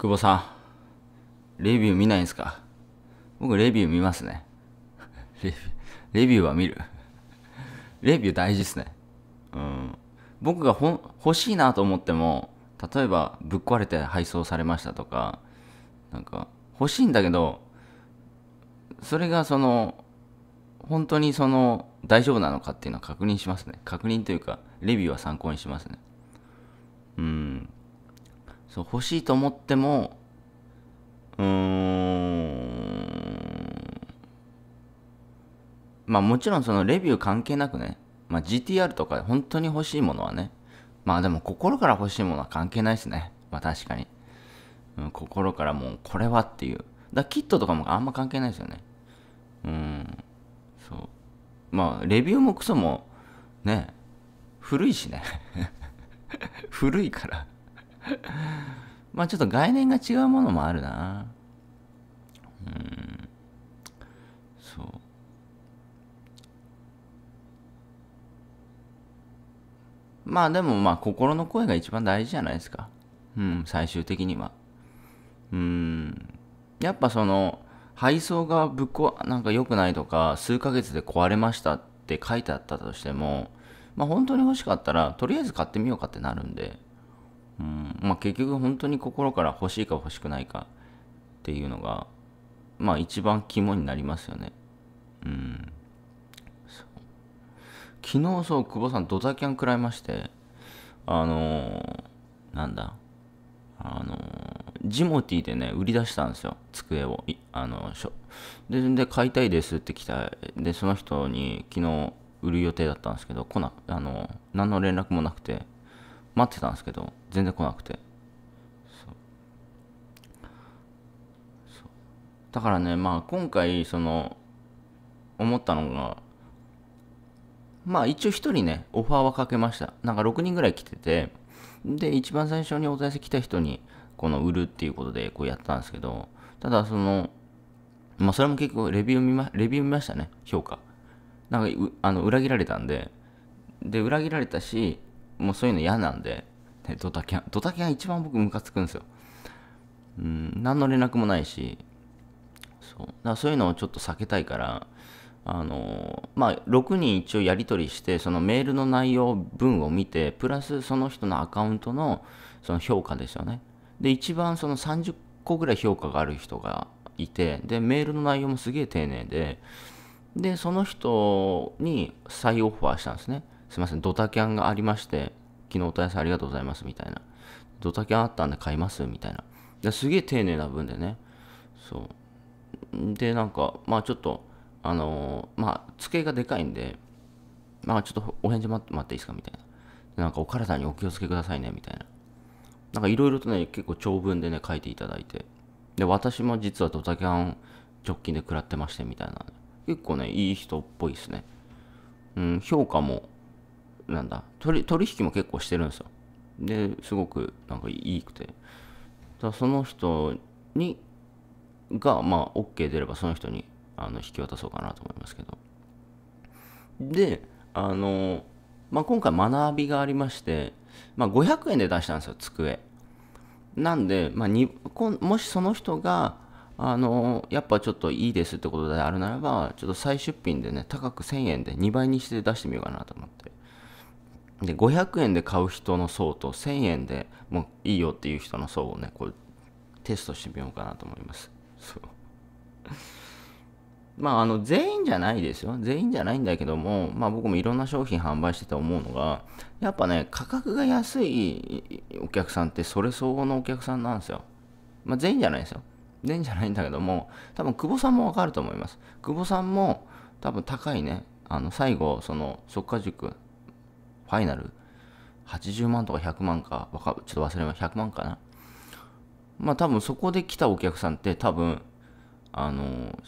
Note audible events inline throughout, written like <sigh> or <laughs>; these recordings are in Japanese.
久保さん、レビュー見ないんすか僕レビュー見ますね。<laughs> レビュー、レビューは見る。<laughs> レビュー大事っすね。うん。僕がほ欲しいなと思っても、例えばぶっ壊れて配送されましたとか、なんか欲しいんだけど、それがその、本当にその大丈夫なのかっていうのは確認しますね。確認というか、レビューは参考にしますね。うん。そう欲しいと思ってもうーんまあもちろんそのレビュー関係なくね、まあ、GTR とか本当に欲しいものはねまあでも心から欲しいものは関係ないですねまあ確かに、うん、心からもうこれはっていうだキットとかもあんま関係ないですよねうんそうまあレビューもクソもね古いしね <laughs> 古いから <laughs> まあちょっと概念が違うものもあるな。うん。そう。まあでもまあ心の声が一番大事じゃないですか。うん、最終的には。うん。やっぱその、配送がぶっこ、なんか良くないとか、数ヶ月で壊れましたって書いてあったとしても、まあ本当に欲しかったら、とりあえず買ってみようかってなるんで。まあ、結局本当に心から欲しいか欲しくないかっていうのが、まあ一番肝になりますよね。うん。昨日そう、久保さんドタキャン食らいまして、あのー、なんだ、あのー、ジモティーでね、売り出したんですよ、机を。あのしょで、で、買いたいですって来た。で、その人に昨日売る予定だったんですけど、来な、あのー、何の連絡もなくて、待ってたんですけど全然来なくてだからねまあ今回その思ったのがまあ一応1人ねオファーはかけましたなんか6人ぐらい来ててで一番最初にお問い来た人にこの売るっていうことでこうやったんですけどただそのまあそれも結構レビュー見まレビュー見ましたね評価なんかあの裏切られたんでで裏切られたしもうそういうの嫌なんで、ね、ドタキャン、ドタキャン一番僕ムカつくんですよ。うん、何の連絡もないし、そうだそういうのをちょっと避けたいから、あのまあ、6人一応やり取りしてそのメールの内容文を見てプラスその人のアカウントのその評価ですよねで一番その30個ぐらい評価がある人がいてでメールの内容もすげえ丁寧ででその人に再オファーしたんですねすいません、ドタキャンがありまして、昨日お問い合わせありがとうございますみたいな。ドタキャンあったんで買いますみたいな。ですげえ丁寧な文でね。そう。で、なんか、まあちょっと、あのー、まあ机がでかいんで、まあちょっとお返事待って待っていいですかみたいな。でなんかお体にお気をつけくださいねみたいな。なんかいろいろとね、結構長文でね、書いていただいて。で、私も実はドタキャン直近で食らってましてみたいな。結構ね、いい人っぽいですね。うん、評価もなんだ取取引も結構してるんですよですごくなんかいいくてだその人にがまあ OK 出ればその人にあの引き渡そうかなと思いますけどであの、まあ、今回学びがありまして、まあ、500円で出したんですよ机なんで、まあ、にもしその人があのやっぱちょっといいですってことであるならばちょっと再出品でね高く1000円で2倍にして出してみようかなと思ってで500円で買う人の層と1000円でもういいよっていう人の層をねこうテストしてみようかなと思います。そう <laughs> まあ、あの全員じゃないですよ。全員じゃないんだけども、まあ、僕もいろんな商品販売してて思うのが、やっぱね、価格が安いお客さんってそれ相応のお客さんなんですよ。まあ、全員じゃないですよ。全員じゃないんだけども、多分久保さんもわかると思います。久保さんも多分高いね、あの最後、その、即価塾ファイナル80万とか100万か、わかちょっと忘れました。100万かな。まあ多分そこで来たお客さんって多分、あの、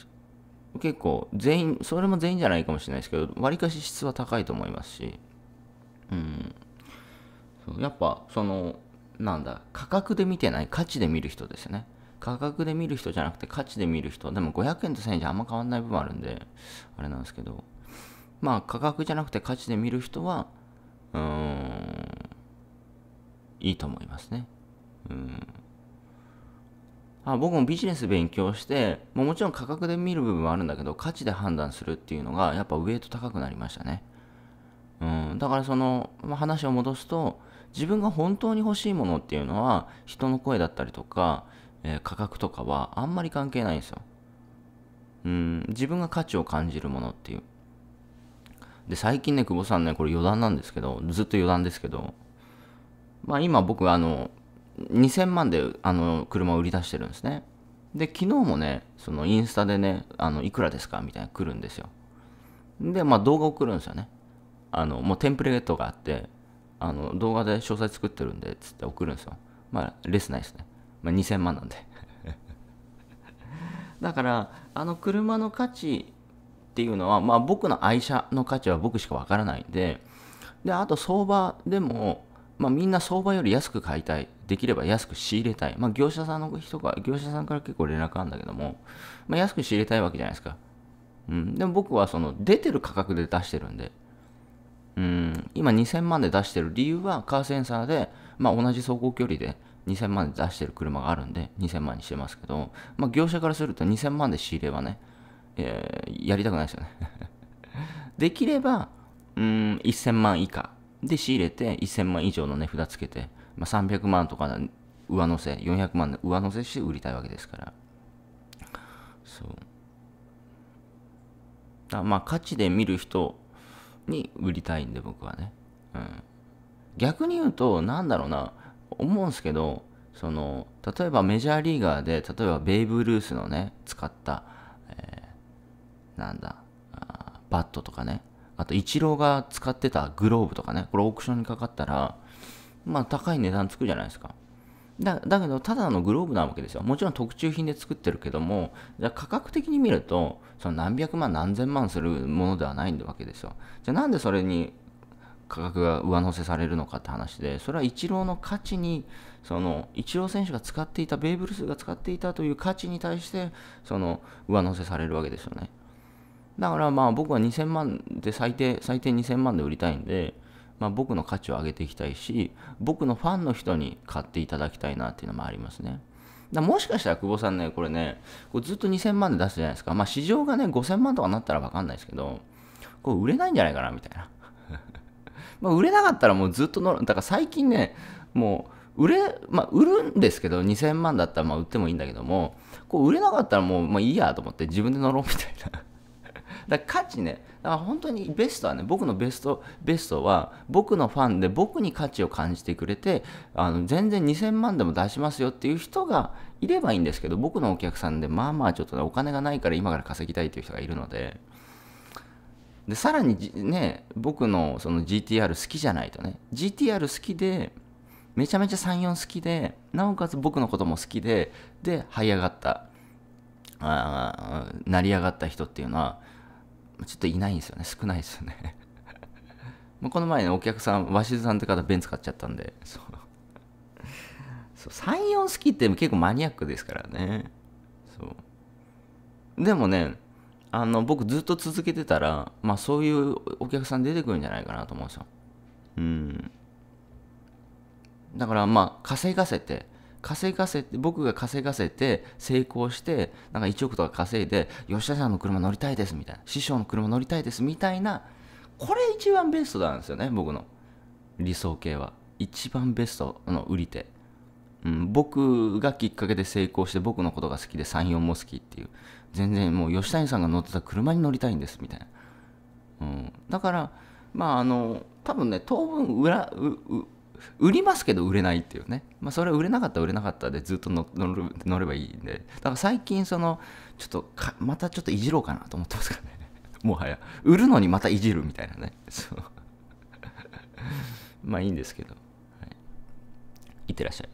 結構全員、それも全員じゃないかもしれないですけど、わりかし質は高いと思いますし、うん。やっぱ、その、なんだ、価格で見てない、価値で見る人ですね。価格で見る人じゃなくて価値で見る人。でも500円と1000円じゃあんま変わんない部分あるんで、あれなんですけど、まあ価格じゃなくて価値で見る人は、うん、いいと思いますね。うんあ僕もビジネス勉強して、ももちろん価格で見る部分はあるんだけど、価値で判断するっていうのが、やっぱウエイト高くなりましたね。うん、だからその、まあ、話を戻すと、自分が本当に欲しいものっていうのは、人の声だったりとか、えー、価格とかはあんまり関係ないんですよ。うん、自分が価値を感じるものっていう。で、最近ね、久保さんね、これ余談なんですけど、ずっと余談ですけど、まあ今僕、あの、2000万であの車を売り出してるんですね。で、昨日もね、そのインスタでね、あのいくらですかみたいな来るんですよ。で、まあ動画送るんですよね。あの、もうテンプレートがあって、あの動画で詳細作ってるんで、つって送るんですよ。まあ、レスないですね。まあ、2000万なんで <laughs> だから、あの車の価値っていうのは、まあ、僕の愛車の価値は僕しかわからないんでであと相場でも、まあ、みんな相場より安く買いたいできれば安く仕入れたい、まあ、業者さんの人が業者さんから結構連絡あるんだけども、まあ、安く仕入れたいわけじゃないですか、うん、でも僕はその出てる価格で出してるんでうん今2000万で出してる理由はカーセンサーで、まあ、同じ走行距離で2000万で出してる車があるんで2000万にしてますけど、まあ、業者からすると2000万で仕入れはねえー、やりたくないですよね <laughs> できれば、うん、1000万以下で仕入れて、1000万以上の値札つけて、まあ、300万とか上乗せ、400万で上乗せして売りたいわけですから。そう。だまあ、価値で見る人に売りたいんで、僕はね。うん。逆に言うと、なんだろうな、思うんですけど、その、例えばメジャーリーガーで、例えばベイブ・ルースのね、使った、なんだ、バットとかね、あと、イチローが使ってたグローブとかね、これオークションにかかったら、まあ、高い値段つくじゃないですか。だだけど、ただのグローブなわけですよ。もちろん特注品で作ってるけども、じゃ価格的に見ると、その何百万、何千万するものではないわけですよ。じゃあなんでそれに価格が上乗せされるのかって話で、それはイチローの価値に、そのイチロー選手が使っていた、ベーブ・ルースが使っていたという価値に対して、その上乗せされるわけですよね。だからまあ僕は2000万で最低、最低2000万で売りたいんで、まあ、僕の価値を上げていきたいし、僕のファンの人に買っていただきたいなっていうのもありますね。だもしかしたら久保さんね、これね、こずっと2000万で出すじゃないですか。まあ市場がね、5000万とかなったら分かんないですけど、こう売れないんじゃないかなみたいな。<laughs> まあ売れなかったらもうずっと乗る。だから最近ね、もう売れ、まあ売るんですけど、2000万だったらま売ってもいいんだけども、こう売れなかったらもう、まあいいやと思って自分で乗ろうみたいな。だから価値ね、だから本当にベストはね、僕のベスト、ベストは僕のファンで僕に価値を感じてくれて、あの全然2000万でも出しますよっていう人がいればいいんですけど、僕のお客さんでまあまあちょっとね、お金がないから今から稼ぎたいという人がいるので、でさらにね、僕のその GTR 好きじゃないとね、GTR 好きで、めちゃめちゃ34好きで、なおかつ僕のことも好きで、で、這い上がった、あ成り上がった人っていうのは、ちょっといないんですよね。少ないですよね <laughs> まこの前ね、お客さん、鷲津さんって方、ベンツ買っちゃったんで、そう。そう3、4好きって結構マニアックですからね。そう。でもね、あの、僕ずっと続けてたら、まあそういうお客さん出てくるんじゃないかなと思うんですよ。うん。だからまあ、稼がせて、稼がせて、僕が稼がせて、成功して、なんか1億とか稼いで、吉田さんの車乗りたいですみたいな、師匠の車乗りたいですみたいな、これ一番ベストなんですよね、僕の理想形は。一番ベストの売り手。うん、僕がきっかけで成功して僕のことが好きで34も好きっていう全然もう吉谷さんが乗ってた車に乗りたいんですみたいな、うん、だからまああの多分ね当分裏売りますけど売れないっていうね、まあ、それ売れなかったら売れなかったでずっと乗ればいいんでだから最近そのちょっとまたちょっといじろうかなと思ってますからね <laughs> もはや売るのにまたいじるみたいなねそう <laughs> まあいいんですけど、はい、いってらっしゃい